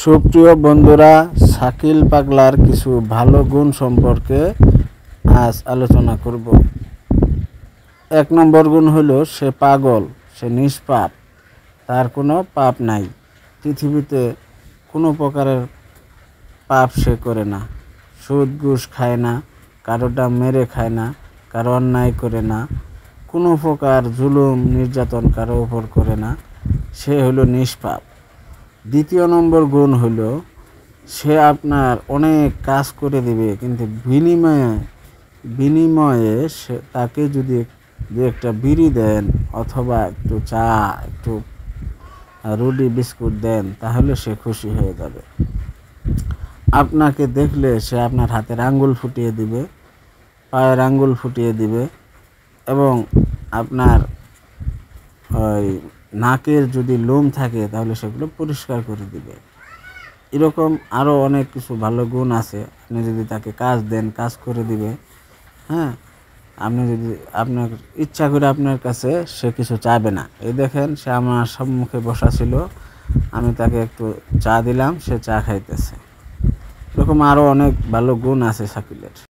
সুপ্রিয় বন্ধুরা শাকিল পাগলার কিছু ভালো গুণ সম্পর্কে আজ আলোচনা করব এক নম্বর গুণ হল সে পাগল সে নিষ্পাপ তার কোনো পাপ নাই পৃথিবীতে কোনো প্রকারের পাপ সে করে না সুদ ঘুষ খায় না কারোটা মেরে খায় না কারো অন্যায় করে না কোনো প্রকার জুলুম নির্যাতন কারো উপর করে না সে হলো নিষ্পাপ দ্বিতীয় নম্বর গুণ হইল সে আপনার অনেক কাজ করে দিবে কিন্তু বিনিময়ে বিনিময়ে সে তাকে যদি দু একটা বিড়ি দেন অথবা একটু চা একটু রুটি বিস্কুট দেন তাহলে সে খুশি হয়ে যাবে আপনাকে দেখলে সে আপনার হাতের আঙ্গুল ফুটিয়ে দিবে পায়ের আঙ্গুল ফুটিয়ে দিবে এবং আপনার ওই নাকের যদি লোম থাকে তাহলে সেগুলো পরিষ্কার করে দিবে এরকম আরও অনেক কিছু ভালো গুণ আছে আপনি যদি তাকে কাজ দেন কাজ করে দিবে হ্যাঁ আপনি যদি আপনার ইচ্ছা করে আপনার কাছে সে কিছু চাবে না এই দেখেন সে আমার সম্মুখে বসা ছিল আমি তাকে একটু চা দিলাম সে চা খাইতেছে এরকম আরও অনেক ভালো গুণ আছে সাকিলের